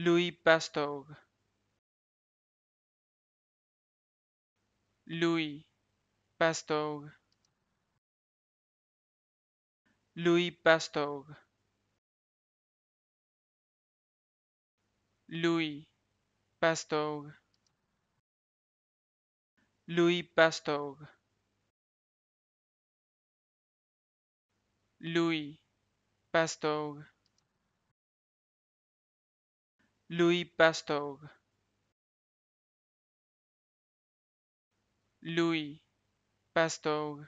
Louis Pasteur Louis Pasteur Louis Pasteur Louis Pasteur Louis Pasteur Louis Pasteur Louis Pasteur Louis Pasteur